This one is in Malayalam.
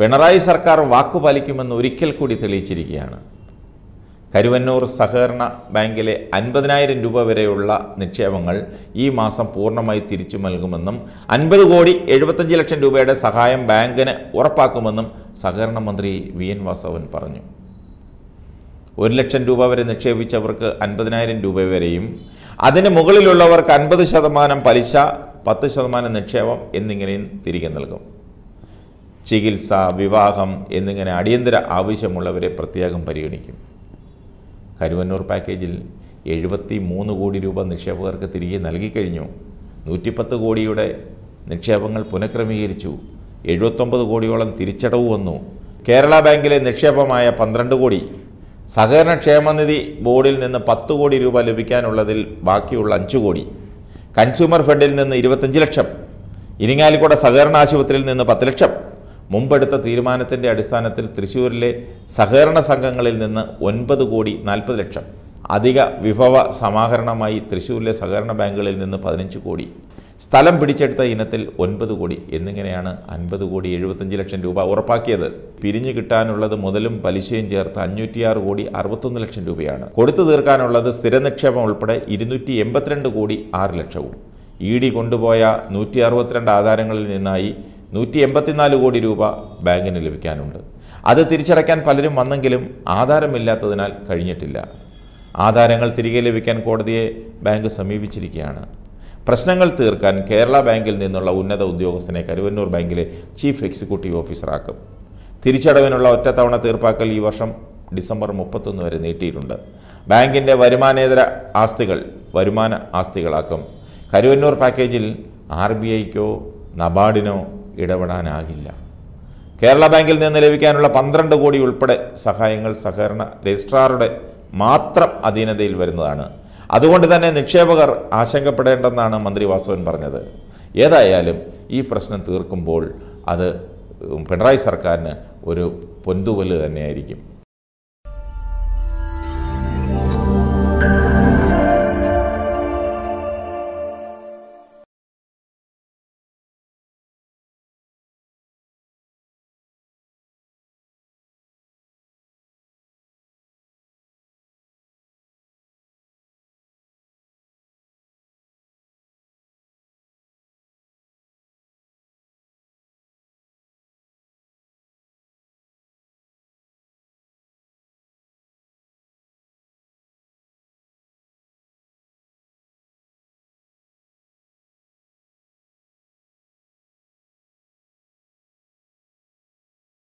പിണറായി സർക്കാർ വാക്കുപാലിക്കുമെന്ന് ഒരിക്കൽ കൂടി തെളിയിച്ചിരിക്കുകയാണ് കരുവന്നൂർ സഹകരണ ബാങ്കിലെ അൻപതിനായിരം രൂപ വരെയുള്ള നിക്ഷേപങ്ങൾ ഈ മാസം പൂർണ്ണമായി തിരിച്ചു നൽകുമെന്നും അൻപത് കോടി എഴുപത്തഞ്ച് ലക്ഷം രൂപയുടെ സഹായം ബാങ്കിന് ഉറപ്പാക്കുമെന്നും സഹകരണ മന്ത്രി വി എൻ വാസവൻ പറഞ്ഞു ഒരു ലക്ഷം രൂപ വരെ നിക്ഷേപിച്ചവർക്ക് അൻപതിനായിരം രൂപ വരെയും അതിന് മുകളിലുള്ളവർക്ക് അൻപത് ശതമാനം പലിശ പത്ത് ശതമാനം നിക്ഷേപം എന്നിങ്ങനെയും തിരികെ നൽകും ചികിത്സ വിവാഹം എന്നിങ്ങനെ അടിയന്തര ആവശ്യമുള്ളവരെ പ്രത്യേകം പരിഗണിക്കും കരുവന്നൂർ പാക്കേജിൽ എഴുപത്തി മൂന്ന് കോടി രൂപ നിക്ഷേപകർക്ക് തിരികെ നൽകിക്കഴിഞ്ഞു നൂറ്റിപ്പത്ത് കോടിയുടെ നിക്ഷേപങ്ങൾ പുനഃക്രമീകരിച്ചു എഴുപത്തൊമ്പത് കോടിയോളം തിരിച്ചടവ് വന്നു കേരള ബാങ്കിലെ നിക്ഷേപമായ പന്ത്രണ്ട് കോടി സഹകരണ ക്ഷേമനിധി ബോർഡിൽ നിന്ന് പത്ത് കോടി രൂപ ലഭിക്കാനുള്ളതിൽ ബാക്കിയുള്ള അഞ്ച് കോടി കൺസ്യൂമർ ഫെഡിൽ നിന്ന് ഇരുപത്തഞ്ച് ലക്ഷം ഇരിങ്ങാലിക്കോട് സഹകരണ ആശുപത്രിയിൽ നിന്ന് പത്ത് ലക്ഷം മുമ്പെടുത്ത തീരുമാനത്തിൻ്റെ അടിസ്ഥാനത്തിൽ തൃശൂരിലെ സഹകരണ സംഘങ്ങളിൽ നിന്ന് ഒൻപത് കോടി നാൽപ്പത് ലക്ഷം അധിക വിഭവ സമാഹരണമായി തൃശ്ശൂരിലെ സഹകരണ ബാങ്കുകളിൽ നിന്ന് പതിനഞ്ച് കോടി സ്ഥലം പിടിച്ചെടുത്ത ഇനത്തിൽ ഒൻപത് കോടി എന്നിങ്ങനെയാണ് അൻപത് കോടി എഴുപത്തഞ്ച് ലക്ഷം രൂപ ഉറപ്പാക്കിയത് പിരിഞ്ഞു കിട്ടാനുള്ളത് മുതലും പലിശയും ചേർത്ത് അഞ്ഞൂറ്റിയാറ് കോടി അറുപത്തൊന്ന് ലക്ഷം രൂപയാണ് കൊടുത്തു തീർക്കാനുള്ളത് സ്ഥിര നിക്ഷേപം ഉൾപ്പെടെ ഇരുന്നൂറ്റി എൺപത്തിരണ്ട് കോടി ആറ് ലക്ഷവും ഇ ഡി കൊണ്ടുപോയ നൂറ്റി അറുപത്തിരണ്ട് ആധാരങ്ങളിൽ നിന്നായി നൂറ്റി എൺപത്തിനാല് കോടി രൂപ ബാങ്കിന് ലഭിക്കാനുണ്ട് അത് തിരിച്ചടയ്ക്കാൻ പലരും വന്നെങ്കിലും ആധാരമില്ലാത്തതിനാൽ കഴിഞ്ഞിട്ടില്ല ആധാരങ്ങൾ തിരികെ ലഭിക്കാൻ കോടതിയെ ബാങ്ക് സമീപിച്ചിരിക്കുകയാണ് പ്രശ്നങ്ങൾ തീർക്കാൻ കേരള ബാങ്കിൽ നിന്നുള്ള ഉന്നത ഉദ്യോഗസ്ഥനെ കരുവന്നൂർ ബാങ്കിലെ ചീഫ് എക്സിക്യൂട്ടീവ് ഓഫീസറാക്കും തിരിച്ചടവിനുള്ള ഒറ്റത്തവണ തീർപ്പാക്കൽ ഈ വർഷം ഡിസംബർ മുപ്പത്തൊന്ന് വരെ നീട്ടിയിട്ടുണ്ട് ബാങ്കിൻ്റെ വരുമാനേതര ആസ്തികൾ വരുമാന ആസ്തികളാക്കും കരുവന്നൂർ പാക്കേജിൽ ആർ ബി ഐക്കോ നബാർഡിനോ ഇടപെടാനാകില്ല കേരള ബാങ്കിൽ നിന്ന് ലഭിക്കാനുള്ള പന്ത്രണ്ട് കോടി ഉൾപ്പെടെ സഹായങ്ങൾ സഹകരണ രജിസ്ട്രാറുടെ മാത്രം അധീനതയിൽ വരുന്നതാണ് അതുകൊണ്ട് തന്നെ നിക്ഷേപകർ ആശങ്കപ്പെടേണ്ടെന്നാണ് മന്ത്രി വാസവൻ പറഞ്ഞത് ഏതായാലും ഈ പ്രശ്നം തീർക്കുമ്പോൾ അത് പിണറായി സർക്കാരിന് ഒരു പൊന്തുവല് തന്നെയായിരിക്കും